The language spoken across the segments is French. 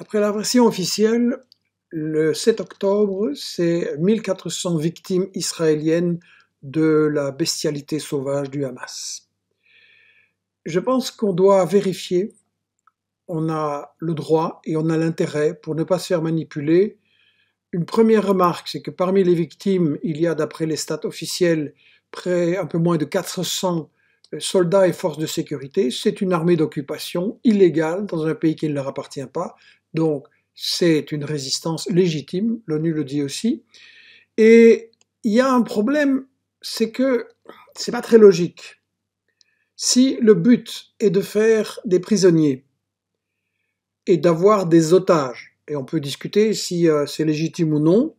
Après la version officielle, le 7 octobre, c'est 1400 victimes israéliennes de la bestialité sauvage du Hamas. Je pense qu'on doit vérifier, on a le droit et on a l'intérêt pour ne pas se faire manipuler. Une première remarque, c'est que parmi les victimes, il y a, d'après les stats officiels, près un peu moins de 400 euh, soldats et forces de sécurité. C'est une armée d'occupation illégale dans un pays qui ne leur appartient pas. Donc c'est une résistance légitime, l'ONU le dit aussi. Et il y a un problème, c'est que ce n'est pas très logique. Si le but est de faire des prisonniers et d'avoir des otages, et on peut discuter si euh, c'est légitime ou non,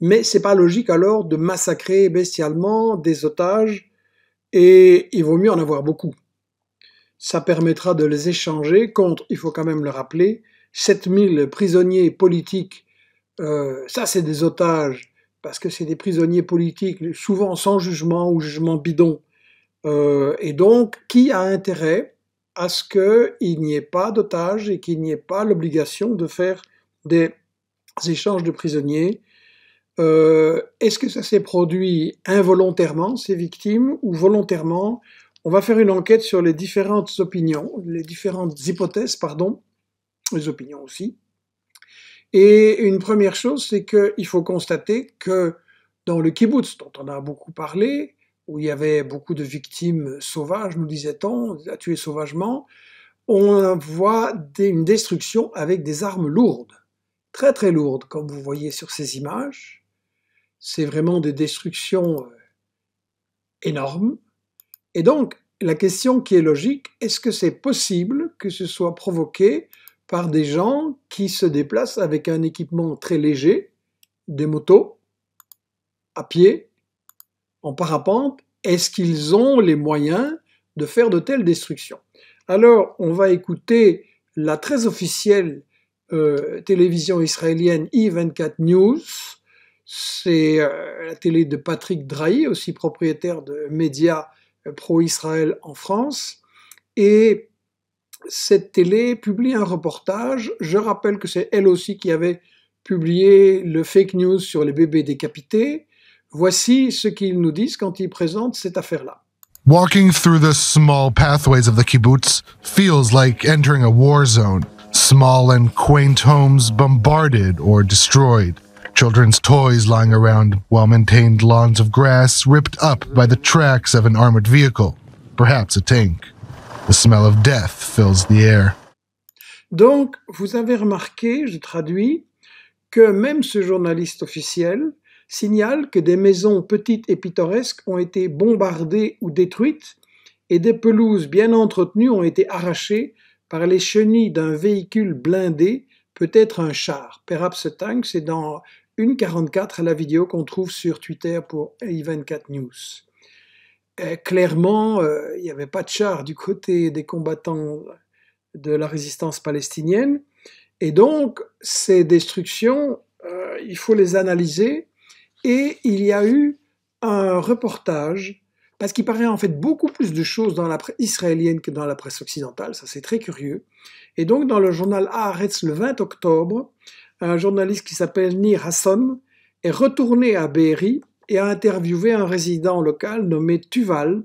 mais ce n'est pas logique alors de massacrer bestialement des otages et il vaut mieux en avoir beaucoup. Ça permettra de les échanger contre, il faut quand même le rappeler, 7000 prisonniers politiques, euh, ça c'est des otages, parce que c'est des prisonniers politiques, souvent sans jugement ou jugement bidon. Euh, et donc, qui a intérêt à ce qu'il n'y ait pas d'otages et qu'il n'y ait pas l'obligation de faire des échanges de prisonniers euh, Est-ce que ça s'est produit involontairement, ces victimes, ou volontairement On va faire une enquête sur les différentes opinions, les différentes hypothèses, pardon, les opinions aussi. Et une première chose, c'est qu'il faut constater que dans le kibbutz, dont on a beaucoup parlé, où il y avait beaucoup de victimes sauvages, nous disait-on, à tuer sauvagement, on voit une destruction avec des armes lourdes, très très lourdes, comme vous voyez sur ces images. C'est vraiment des destructions euh, énormes. Et donc, la question qui est logique, est-ce que c'est possible que ce soit provoqué par des gens qui se déplacent avec un équipement très léger, des motos, à pied, en parapente. Est-ce qu'ils ont les moyens de faire de telles destructions Alors, on va écouter la très officielle euh, télévision israélienne I24 News. C'est euh, la télé de Patrick Drahi, aussi propriétaire de médias euh, pro-Israël en France. Et cette télé publie un reportage. Je rappelle que c'est elle aussi qui avait publié le fake news sur les bébés décapités. Voici ce qu'ils nous disent quand ils présentent cette affaire-là. Walking through the small pathways of the kibbutz feels like entering a war zone. Small and quaint homes bombarded or destroyed. Children's toys lying around, well maintained lawns of grass ripped up by the tracks of an armored vehicle, perhaps a tank. Donc, vous avez remarqué, je traduis, que même ce journaliste officiel signale que des maisons petites et pittoresques ont été bombardées ou détruites et des pelouses bien entretenues ont été arrachées par les chenilles d'un véhicule blindé, peut-être un char. Perhaps tank, c'est dans 1.44 à la vidéo qu'on trouve sur Twitter pour i24 News. Euh, clairement, euh, il n'y avait pas de char du côté des combattants de la résistance palestinienne. Et donc, ces destructions, euh, il faut les analyser. Et il y a eu un reportage, parce qu'il paraît en fait beaucoup plus de choses dans la presse israélienne que dans la presse occidentale, ça c'est très curieux. Et donc, dans le journal Haaretz, le 20 octobre, un journaliste qui s'appelle Nir Hassan est retourné à Béry et a interviewé un résident local nommé Tuval,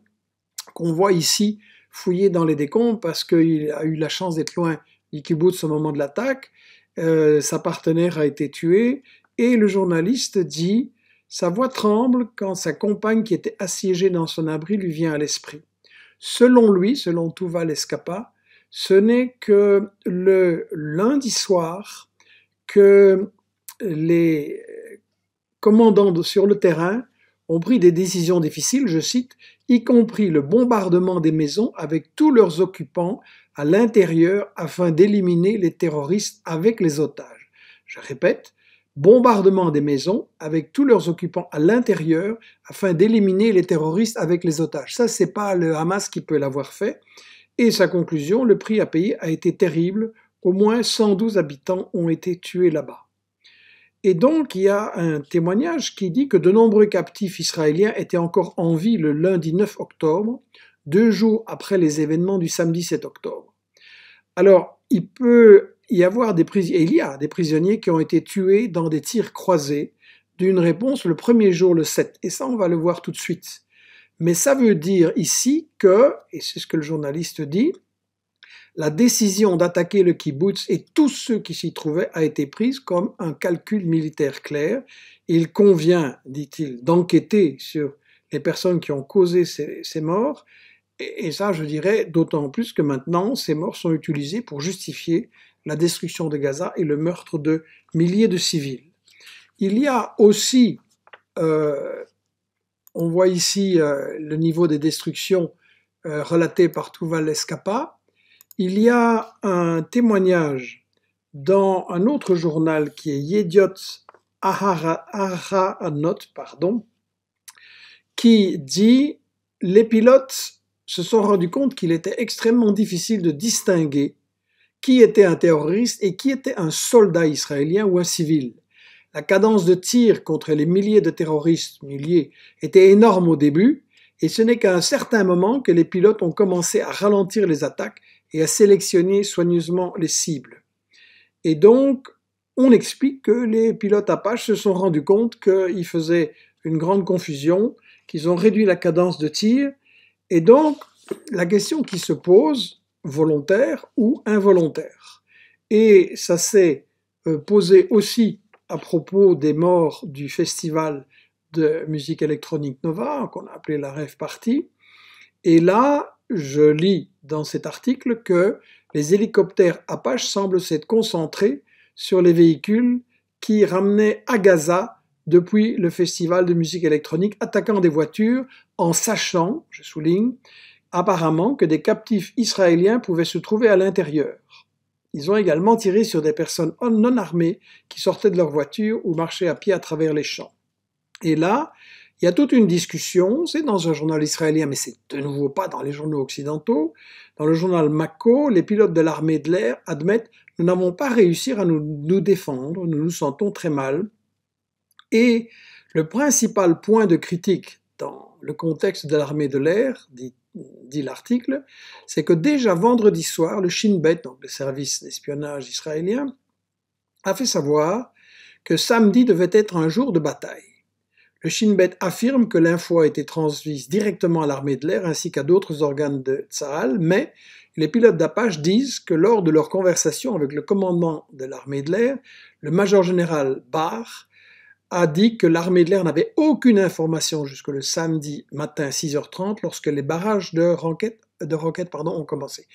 qu'on voit ici fouillé dans les décombres parce qu'il a eu la chance d'être loin du au moment de l'attaque. Euh, sa partenaire a été tuée et le journaliste dit Sa voix tremble quand sa compagne qui était assiégée dans son abri lui vient à l'esprit. Selon lui, selon Tuval Escapa, ce n'est que le lundi soir que les commandant sur le terrain, ont pris des décisions difficiles, je cite, y compris le bombardement des maisons avec tous leurs occupants à l'intérieur afin d'éliminer les terroristes avec les otages. Je répète, bombardement des maisons avec tous leurs occupants à l'intérieur afin d'éliminer les terroristes avec les otages. Ça, c'est pas le Hamas qui peut l'avoir fait. Et sa conclusion, le prix à payer a été terrible. Au moins 112 habitants ont été tués là-bas. Et donc, il y a un témoignage qui dit que de nombreux captifs israéliens étaient encore en vie le lundi 9 octobre, deux jours après les événements du samedi 7 octobre. Alors, il peut y avoir des prisonniers, il y a des prisonniers qui ont été tués dans des tirs croisés d'une réponse le premier jour, le 7. Et ça, on va le voir tout de suite. Mais ça veut dire ici que, et c'est ce que le journaliste dit, la décision d'attaquer le kibbutz et tous ceux qui s'y trouvaient a été prise comme un calcul militaire clair. Il convient, dit-il, d'enquêter sur les personnes qui ont causé ces, morts. Et, ça, je dirais, d'autant plus que maintenant, ces morts sont utilisés pour justifier la destruction de Gaza et le meurtre de milliers de civils. Il y a aussi, euh, on voit ici euh, le niveau des destructions euh, relatées par Tuval Escapa, il y a un témoignage dans un autre journal qui est Yediot Aharanot, pardon, qui dit les pilotes se sont rendus compte qu'il était extrêmement difficile de distinguer qui était un terroriste et qui était un soldat israélien ou un civil. La cadence de tir contre les milliers de terroristes, milliers, était énorme au début, et ce n'est qu'à un certain moment que les pilotes ont commencé à ralentir les attaques et à sélectionner soigneusement les cibles. Et donc, on explique que les pilotes Apache se sont rendus compte qu'ils faisaient une grande confusion, qu'ils ont réduit la cadence de tir, et donc la question qui se pose, volontaire ou involontaire. Et ça s'est euh, posé aussi à propos des morts du festival de musique électronique Nova, qu'on a appelé la Rêve Party. Et là, je lis dans cet article que les hélicoptères Apache semblent s'être concentrés sur les véhicules qui ramenaient à Gaza depuis le festival de musique électronique, attaquant des voitures en sachant, je souligne, apparemment que des captifs israéliens pouvaient se trouver à l'intérieur. Ils ont également tiré sur des personnes non armées qui sortaient de leur voitures ou marchaient à pied à travers les champs. Et là, il y a toute une discussion, c'est dans un journal israélien, mais c'est de nouveau pas dans les journaux occidentaux. Dans le journal Mako, les pilotes de l'armée de l'air admettent Nous n'avons pas réussi à nous, défendre, nous nous sentons très mal. Et le principal point de critique dans le contexte de l'armée de l'air, dit, dit l'article, c'est que déjà vendredi soir, le Shin Bet, donc le service d'espionnage israélien, a fait savoir que samedi devait être un jour de bataille. Le Shin Bet affirme que l'info a été transmise directement à l'armée de l'air ainsi qu'à d'autres organes de Tsahal, mais les pilotes d'Apache disent que lors de leur conversation avec le commandement de l'armée de l'air, le major général Bar a dit que l'armée de l'air n'avait aucune information jusque le samedi matin 6h30 lorsque les barrages de roquettes, ont commencé.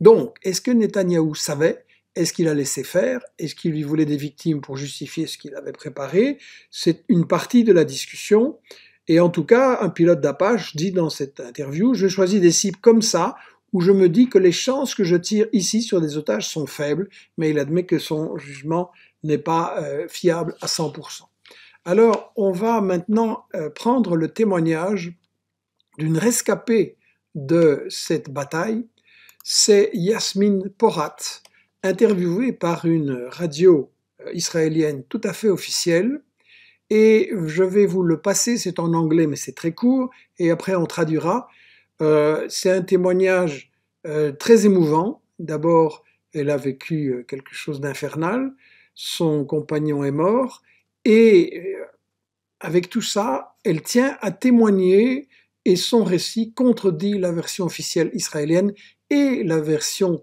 Donc, est-ce que Netanyahou savait est-ce qu'il a laissé faire Est-ce qu'il lui voulait des victimes pour justifier ce qu'il avait préparé C'est une partie de la discussion. Et en tout cas, un pilote d'Apache dit dans cette interview, je choisis des cibles comme ça, où je me dis que les chances que je tire ici sur des otages sont faibles, mais il admet que son jugement n'est pas euh, fiable à 100%. Alors, on va maintenant euh, prendre le témoignage d'une rescapée de cette bataille. C'est Yasmine Porat, interviewée par une radio euh, israélienne tout à fait officielle. Et je vais vous le passer, c'est en anglais mais c'est très court, et après on traduira. Euh, c'est un témoignage euh, très émouvant. D'abord, elle a vécu quelque chose d'infernal, son compagnon est mort, et avec tout ça, elle tient à témoigner et son récit contredit la version officielle israélienne et la version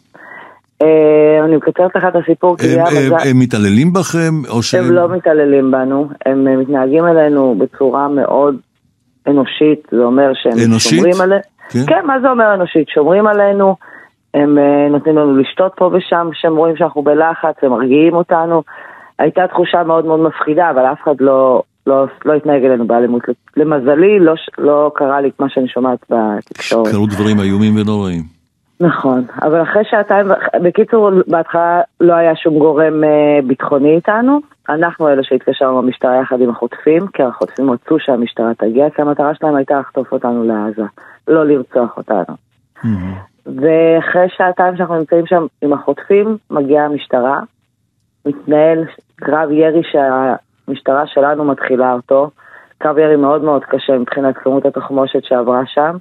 אה, אני מקצרת לך את הסיפור כי היה מזל... הם מתעללים בכם או שהם... הם לא מתעללים בנו, הם אה, מתנהגים אלינו בצורה מאוד אנושית, זה אומר שהם שומרים עלינו. אנושית? כן. כן, מה זה אומר אנושית? שומרים עלינו, הם אה, נותנים לנו לשתות פה ושם, כשהם רואים שאנחנו בלחץ, הם מרגיעים אותנו. הייתה תחושה מאוד מאוד מפחידה, אבל אף אחד לא, לא, לא התנהג אלינו באלימות. למזלי, לא, לא קרה לי את מה שאני שומעת בתקשורת. קרו דברים איומים ונוראים. נכון, אבל אחרי שעתיים, בקיצור, בהתחלה לא היה שום גורם אה, ביטחוני איתנו. אנחנו אלה שהתקשרנו במשטרה יחד עם החוטפים, כי החוטפים רצו שהמשטרה תגיע, כי המטרה שלהם הייתה לחטוף אותנו לעזה, לא לרצוח אותנו. Mm-hmm. ואחרי שעתיים שאנחנו נמצאים שם עם החוטפים, מגיעה המשטרה, מתנהל קרב ירי שהמשטרה שלנו מתחילה אותו, קרב ירי מאוד מאוד קשה מבחינת כמות התחמושת שעברה שם.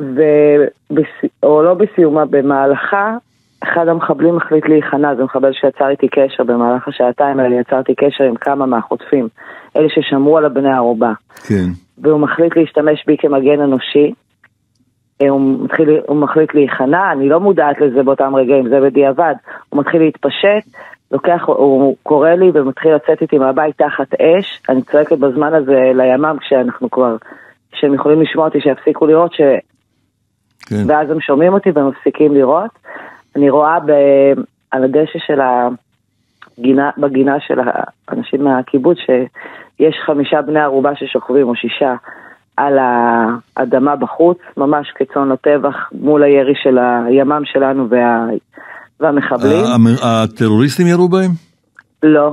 ובס... או לא בסיומה, במהלכה, אחד המחבלים החליט להיכנע, זה מחבל שיצר איתי קשר במהלך השעתיים האלה, יצרתי קשר עם כמה מהחוטפים, אלה ששמרו על הבני ערובה. כן. והוא מחליט להשתמש בי כמגן אנושי. אה, הוא, מתחיל, הוא מחליט להיכנע, אני לא מודעת לזה באותם רגעים, זה בדיעבד. הוא מתחיל להתפשט, לוקח, הוא קורא לי ומתחיל לצאת איתי מהבית תחת אש. אני צועקת בזמן הזה לימ"מ כשאנחנו כבר, כשהם יכולים לשמוע אותי, שיפסיקו לראות ש... כן. ואז הם שומעים אותי ומפסיקים לראות. אני רואה ב... על הדשא של הגינה, בגינה של האנשים מהקיבוץ, שיש חמישה בני ערובה ששוכבים, או שישה, על האדמה בחוץ, ממש כצאן לטבח, מול הירי של הימ"מ שלנו וה... והמחבלים. הטרוריסטים ירו בהם? לא,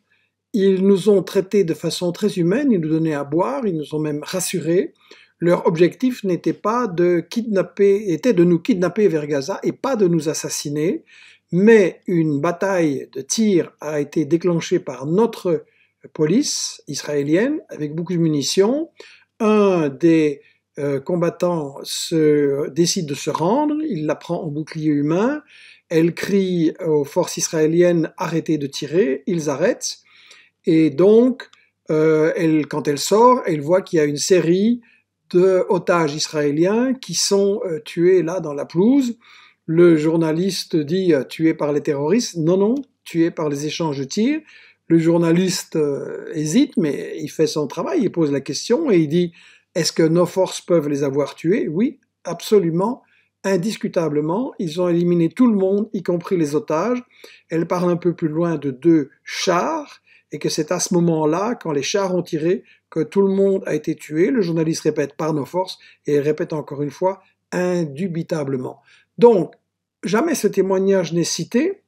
Ils nous ont traités de façon très humaine, ils nous donnaient à boire, ils nous ont même rassurés. Leur objectif n'était pas de kidnapper, était de nous kidnapper vers Gaza et pas de nous assassiner, mais une bataille de tir a été déclenchée par notre police israélienne avec beaucoup de munitions. Un des euh, combattants se, décide de se rendre, il la prend en bouclier humain, elle crie aux forces israéliennes arrêtez de tirer, ils arrêtent, et donc, euh, quand elle sort, elle voit qu'il y a une série de otages israéliens qui sont euh, tués là dans la pelouse. Le journaliste dit euh, tués par les terroristes. Non, non, tués par les échanges de tirs. Le journaliste hésite, mais il fait son travail, il pose la question et il dit est-ce que nos forces peuvent les avoir tués Oui, absolument, indiscutablement. Ils ont éliminé tout le monde, y compris les otages. Elle parle un peu plus loin de deux chars et que c'est à ce moment-là, quand les chars ont tiré, que tout le monde a été tué. Le journaliste répète par nos forces et répète encore une fois indubitablement. Donc, jamais ce témoignage n'est cité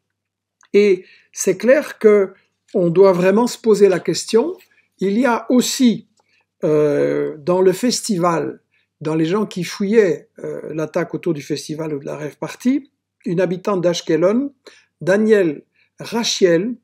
et c'est clair que on doit vraiment se poser la question. Il y a aussi euh, dans le festival, dans les gens qui fouillaient euh, l'attaque autour du festival ou de la rêve Partie, une habitante d'Ashkelon, Daniel Rachiel,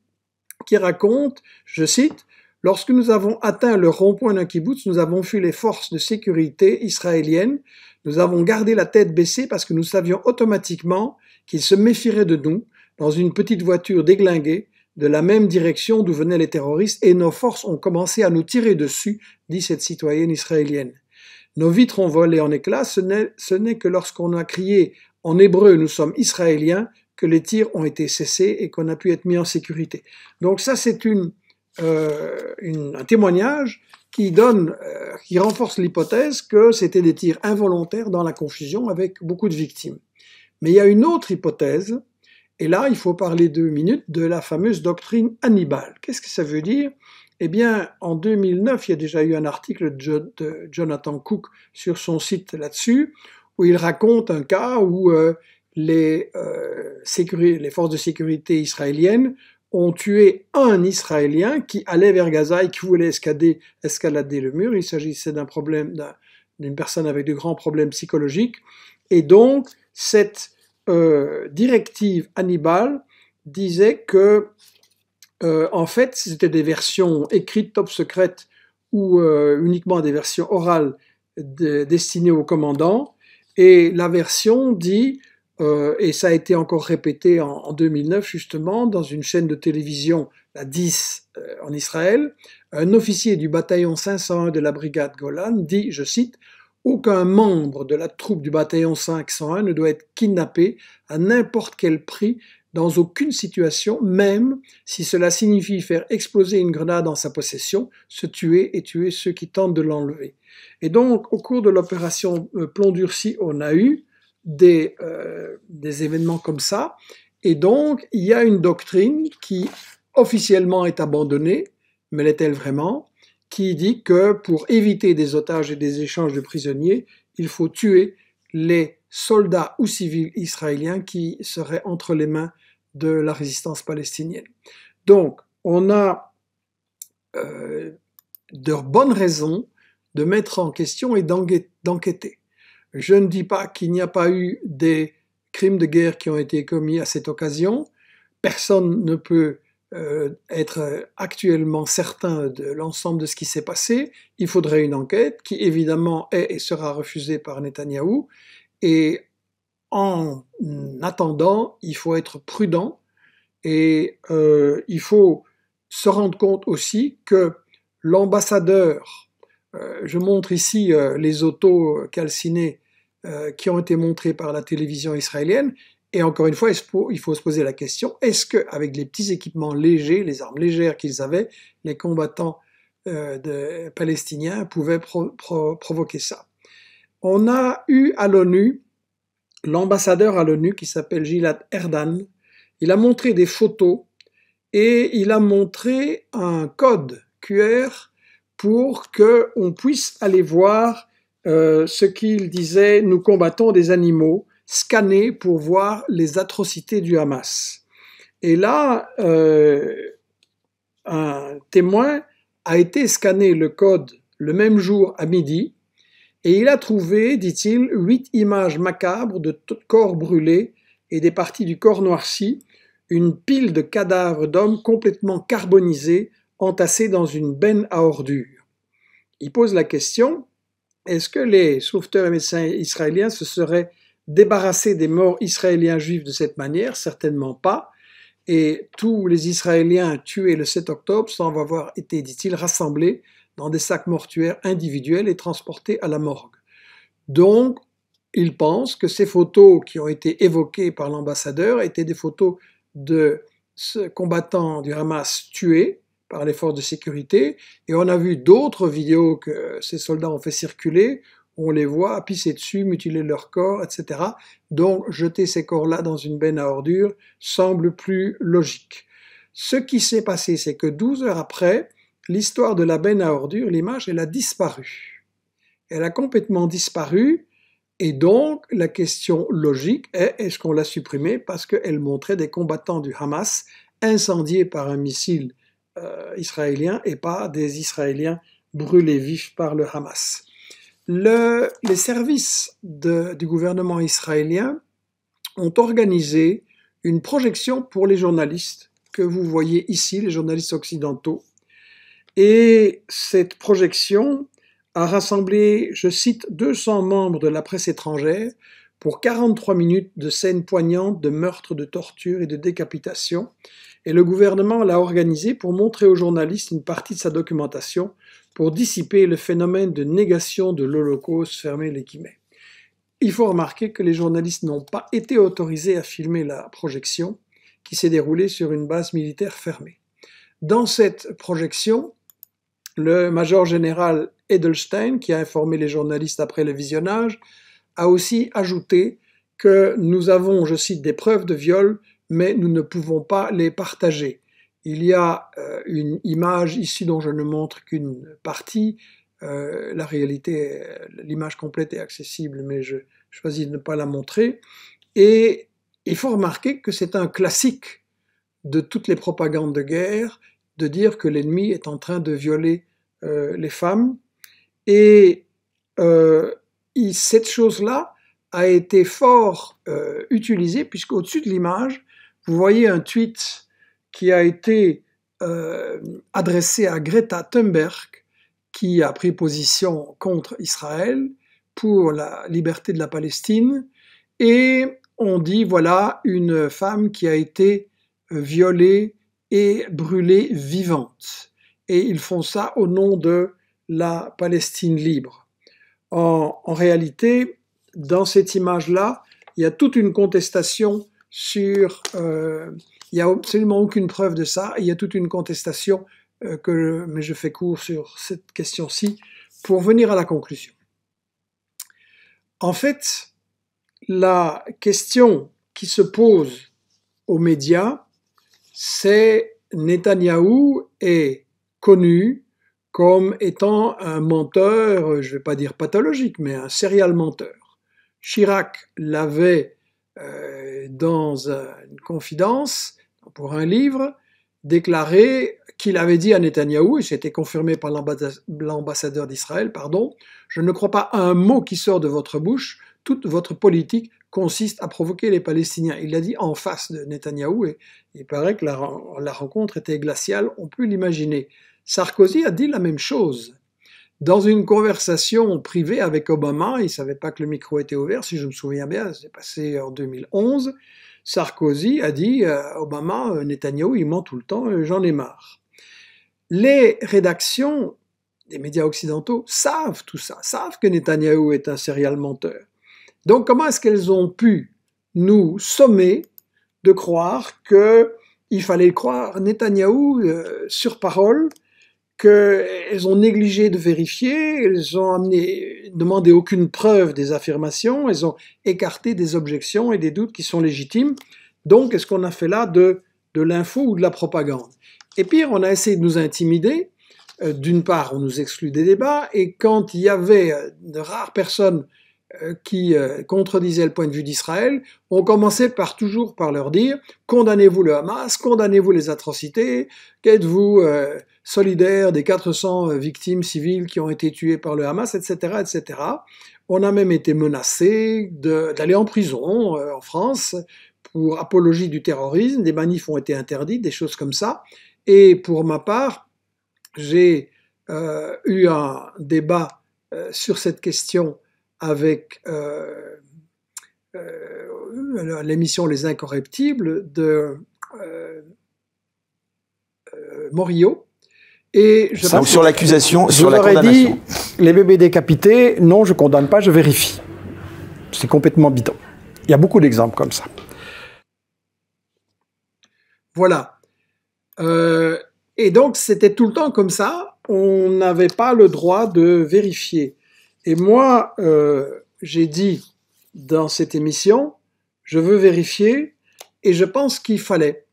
qui raconte, je cite, Lorsque nous avons atteint le rond-point d'un kibbutz, nous avons fui les forces de sécurité israéliennes. Nous avons gardé la tête baissée parce que nous savions automatiquement qu'ils se méfieraient de nous dans une petite voiture déglinguée de la même direction d'où venaient les terroristes et nos forces ont commencé à nous tirer dessus, dit cette citoyenne israélienne. Nos vitres ont volé en éclats, ce n'est que lorsqu'on a crié en hébreu nous sommes israéliens que les tirs ont été cessés et qu'on a pu être mis en sécurité. Donc ça, c'est euh, un témoignage qui donne, euh, qui renforce l'hypothèse que c'était des tirs involontaires dans la confusion avec beaucoup de victimes. Mais il y a une autre hypothèse, et là, il faut parler deux minutes de la fameuse doctrine Hannibal. Qu'est-ce que ça veut dire eh bien, en 2009, il y a déjà eu un article de Jonathan Cook sur son site là-dessus, où il raconte un cas où euh, euh, les, forces de sécurité israéliennes ont tué un Israélien qui allait vers Gaza et qui voulait escalader, le mur. Il s'agissait d'un problème d'une personne avec de grands problèmes psychologiques. Et donc, cette euh, directive Hannibal disait que, euh, en fait, c'était des versions écrites top secrètes ou uniquement des versions orales destinées au commandant. Et la version dit euh, et ça a été encore répété en, 2009 justement dans une chaîne de télévision, la 10 euh, en Israël, un officier du bataillon 501 de la brigade Golan dit, je cite, aucun membre de la troupe du bataillon 501 ne doit être kidnappé à n'importe quel prix dans aucune situation, même si cela signifie faire exploser une grenade en sa possession, se tuer et tuer ceux qui tentent de l'enlever. Et donc, au cours de l'opération euh, Plomb durci, on a eu des, euh, des événements comme ça. Et donc, il y a une doctrine qui officiellement est abandonnée, mais l'est-elle vraiment qui dit que pour éviter des otages et des échanges de prisonniers, il faut tuer les soldats ou civils israéliens qui seraient entre les mains de la résistance palestinienne. Donc, on a euh, de bonnes raisons de mettre en question et d'enquêter. Je ne dis pas qu'il n'y a pas eu des crimes de guerre qui ont été commis à cette occasion. Personne ne peut euh, être actuellement certain de l'ensemble de ce qui s'est passé. Il faudrait une enquête qui évidemment est et sera refusée par Netanyahou. Et en attendant, il faut être prudent et euh, il faut se rendre compte aussi que l'ambassadeur, euh, je montre ici les autos calcinées euh, qui ont été montrés par la télévision israélienne. Et encore une fois, il faut se poser la question, est-ce qu'avec les petits équipements légers, les armes légères qu'ils avaient, les combattants euh, palestiniens pouvaient provoquer ça On a eu à l'ONU, l'ambassadeur à l'ONU qui s'appelle Gilad Erdan, il a montré des photos et il a montré un code QR pour que on puisse aller voir euh, ce qu'il disait, nous combattons des animaux, scannés pour voir les atrocités du Hamas. Et là, euh, un témoin a été scanné le code le même jour à midi, et il a trouvé, dit-il, huit images macabres de corps brûlés et des parties du corps noircies, une pile de cadavres d'hommes complètement carbonisés, entassés dans une benne à ordures. Il pose la question, est-ce que les sauveteurs et médecins israéliens se seraient débarrassés des morts israéliens juifs de cette manière Certainement pas. Et tous les Israéliens tués le 7 octobre semblent avoir été, dit-il, rassemblés dans des sacs mortuaires individuels et transportés à la morgue. Donc, il pense que ces photos qui ont été évoquées par l'ambassadeur étaient des photos de ce combattant du Hamas tué par les forces de sécurité. Et on a vu d'autres vidéos que ces soldats ont fait circuler, on les voit pisser dessus, mutiler leur corps, etc. Donc jeter ces corps-là dans une benne à ordures semble plus logique. Ce qui s'est passé, c'est que 12 heures après, l'histoire de la benne à ordures, l'image, elle a disparu. Elle a complètement disparu. Et donc, la question logique est, est-ce qu'on l'a supprimée parce qu'elle montrait des combattants du Hamas incendiés par un missile euh, israéliens et pas des Israéliens brûlés vifs par le Hamas. les services du gouvernement israélien ont organisé une projection pour les journalistes que vous voyez ici, les journalistes occidentaux. Et cette projection a rassemblé, je cite, 200 membres de la presse étrangère pour 43 minutes de scènes poignantes de meurtres, de tortures et de décapitations et le gouvernement l'a organisé pour montrer aux journalistes une partie de sa documentation pour dissiper le phénomène de négation de l'Holocauste, fermé les guillemets. Il faut remarquer que les journalistes n'ont pas été autorisés à filmer la projection qui s'est déroulée sur une base militaire fermée. Dans cette projection, le major général Edelstein, qui a informé les journalistes après le visionnage, a aussi ajouté que nous avons, je cite, des preuves de viol mais nous ne pouvons pas les partager. Il y a euh, une image ici dont je ne montre qu'une partie. Euh, la réalité, euh, l'image complète est accessible, mais je choisis de ne pas la montrer. Et il faut remarquer que c'est un classique de toutes les propagandes de guerre de dire que l'ennemi est en train de violer les femmes. Et cette chose-là a été fort utilisée, puisquau dessus de l'image, vous voyez un tweet qui a été euh, adressé à Greta Thunberg, qui a pris position contre Israël pour la liberté de la Palestine, et on dit voilà une femme qui a été euh, violée et brûlée vivante. Et ils font ça au nom de la Palestine libre. En, en réalité, dans cette image-là, il y a toute une contestation sur... Euh, il n'y a absolument aucune preuve de ça. Il y a toute une contestation, euh, que, mais je fais court sur cette question-ci, pour venir à la conclusion. En fait, la question qui se pose aux médias, c'est Netanyahou est connu comme étant un menteur, je ne vais pas dire pathologique, mais un serial menteur. Chirac l'avait euh, dans une confidence, pour un livre, déclaré qu'il avait dit à Netanyahou, et c'était confirmé par l'ambassadeur d'Israël, pardon, je ne crois pas un mot qui sort de votre bouche, toute votre politique consiste à provoquer les Palestiniens. Il l'a dit en face de Netanyahou, et il paraît que la rencontre était glaciale, on peut l'imaginer. Sarkozy a dit la même chose dans une conversation privée avec Obama, il ne savait pas que le micro était ouvert, si je me souviens bien, c'est passé en 2011, Sarkozy a dit euh, Obama, Netanyahou, Netanyahu, il ment tout le temps, euh, j'en ai marre. Les rédactions des médias occidentaux savent tout ça, savent que Netanyahu est un serial menteur. Donc comment est-ce qu'elles ont pu nous sommer de croire qu'il il fallait croire Netanyahou euh, sur parole qu'elles ont négligé de vérifier, elles ont amené, demandé aucune preuve des affirmations, elles ont écarté des objections et des doutes qui sont légitimes. Donc, est-ce qu'on a fait là de, de l'info ou de la propagande Et pire, on a essayé de nous intimider. Euh, d'une part, on nous exclut des débats, et quand il y avait euh, de rares personnes euh, qui contredisaient le point de vue d'Israël, on commençait par toujours par leur dire condamnez-vous le Hamas, condamnez-vous les atrocités, qu'êtes-vous solidaire des 400 euh, victimes civiles qui ont été tuées par le Hamas, etc. etc. On a même été menacé d'aller en prison euh, en France pour apologie du terrorisme, des manifs ont été interdits, des choses comme ça. Et pour ma part, j'ai euh, eu un débat sur cette question avec l'émission Les Incorruptibles de Morio, et je sur l'accusation, sur la condamnation. Dit, les bébés décapités, non, je condamne pas, je vérifie. C'est complètement bidon. Il y a beaucoup d'exemples comme ça. Voilà. Euh, et donc, c'était tout le temps comme ça. On n'avait pas le droit de vérifier. Et moi, euh, j'ai dit dans cette émission, je veux vérifier, et je pense qu'il fallait.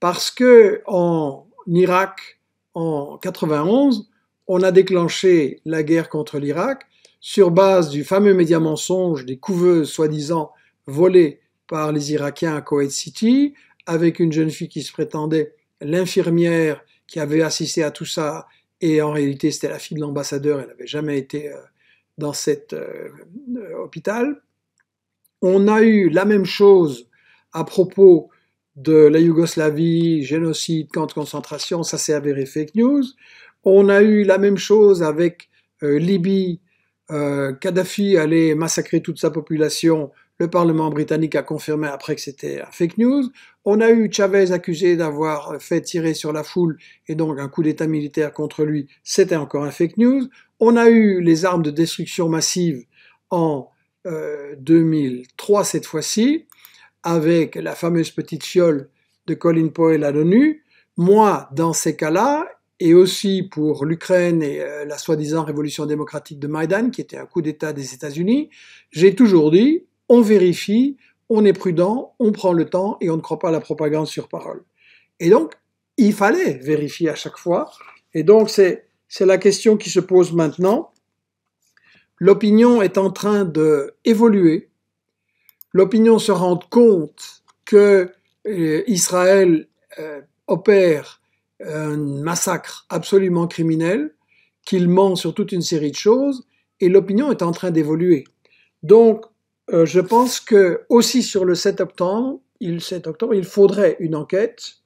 Parce que en Irak, en 91, on a déclenché la guerre contre l'Irak sur base du fameux média mensonge des couveuses soi-disant volées par les Irakiens à Kuwait City, avec une jeune fille qui se prétendait l'infirmière qui avait assisté à tout ça, et en réalité c'était la fille de l'ambassadeur, elle n'avait jamais été euh, dans cet euh, hôpital. On a eu la même chose à propos de la Yougoslavie, génocide, camp de concentration, ça s'est avéré fake news. On a eu la même chose avec euh, Libye. Euh, Kadhafi allait massacrer toute sa population. Le Parlement britannique a confirmé après que c'était un fake news. On a eu Chavez accusé d'avoir fait tirer sur la foule et donc un coup d'État militaire contre lui. C'était encore un fake news. On a eu les armes de destruction massive en 2003 euh, cette fois-ci avec la fameuse petite fiole de Colin Powell à l'ONU, moi, dans ces cas-là, et aussi pour l'Ukraine et euh, la soi-disant révolution démocratique de Maïdan, qui était un coup d'État des États-Unis, j'ai toujours dit, on vérifie, on est prudent, on prend le temps et on ne croit pas la propagande sur parole. Et donc, il fallait vérifier à chaque fois. Et donc, c'est la question qui se pose maintenant. L'opinion est en train d'évoluer l'opinion se rende compte que euh, Israël euh, opère euh, un massacre absolument criminel, qu'il ment sur toute une série de choses, et l'opinion est en train d'évoluer. Donc, je pense que aussi sur le 7 octobre, il, 7 octobre, il faudrait une enquête.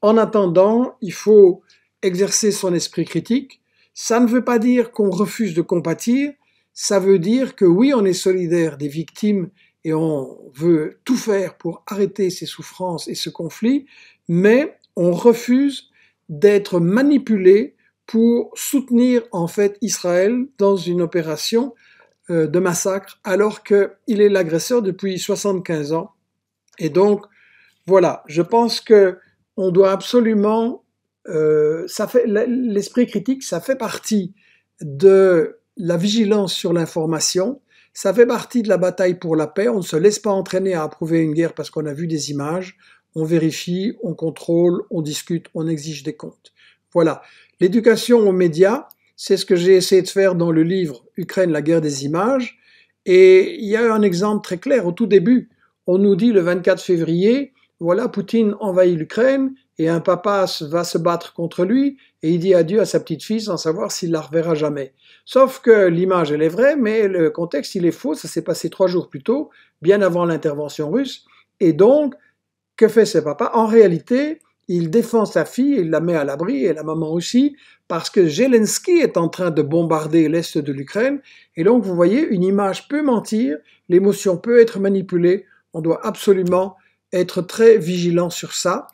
En attendant, il faut exercer son esprit critique. Ça ne veut pas dire qu'on refuse de compatir, ça veut dire que oui, on est solidaire des victimes et on veut tout faire pour arrêter ces souffrances et ce conflit, mais on refuse d'être manipulé pour soutenir en fait Israël dans une opération euh, de massacre alors qu'il est l'agresseur depuis 75 ans. Et donc voilà, je pense que on doit absolument, euh, l'esprit critique, ça fait partie de la vigilance sur l'information ça fait partie de la bataille pour la paix. On ne se laisse pas entraîner à approuver une guerre parce qu'on a vu des images. On vérifie, on contrôle, on discute, on exige des comptes. Voilà. L'éducation aux médias, c'est ce que j'ai essayé de faire dans le livre Ukraine, la guerre des images. Et il y a un exemple très clair. Au tout début, on nous dit le 24 février, voilà, Poutine envahit l'Ukraine, et un papa va se battre contre lui, et il dit adieu à sa petite-fille sans savoir s'il la reverra jamais. Sauf que l'image, elle est vraie, mais le contexte, il est faux, ça s'est passé trois jours plus tôt, bien avant l'intervention russe, et donc, que fait ce papa En réalité, il défend sa fille, il la met à l'abri, et la maman aussi, parce que Zelensky est en train de bombarder l'Est de l'Ukraine, et donc vous voyez, une image peut mentir, l'émotion peut être manipulée, on doit absolument être très vigilant sur ça.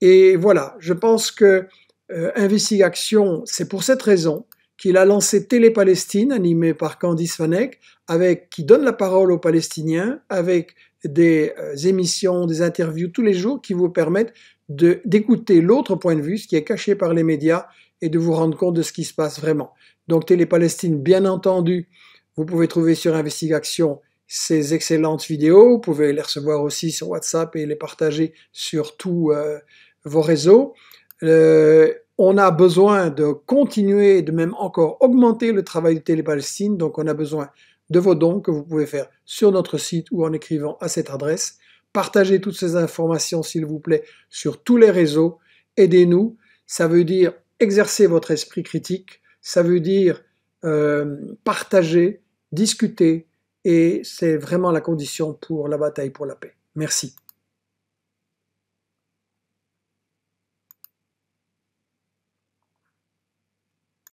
Et voilà, je pense que euh, Investigation, c'est pour cette raison qu'il a lancé Télé-Palestine, animé par Candice Vanek, avec, qui donne la parole aux Palestiniens, avec des euh, émissions, des interviews tous les jours qui vous permettent d'écouter l'autre point de vue, ce qui est caché par les médias, et de vous rendre compte de ce qui se passe vraiment. Donc Télé-Palestine, bien entendu, vous pouvez trouver sur Investigation ces excellentes vidéos. Vous pouvez les recevoir aussi sur WhatsApp et les partager sur tout, euh, vos réseaux. Euh, on a besoin de continuer et de même encore augmenter le travail de Télépalestine. Donc on a besoin de vos dons que vous pouvez faire sur notre site ou en écrivant à cette adresse. Partagez toutes ces informations, s'il vous plaît, sur tous les réseaux. Aidez-nous. Ça veut dire exercer votre esprit critique. Ça veut dire euh, partager, discuter. Et c'est vraiment la condition pour la bataille pour la paix. Merci.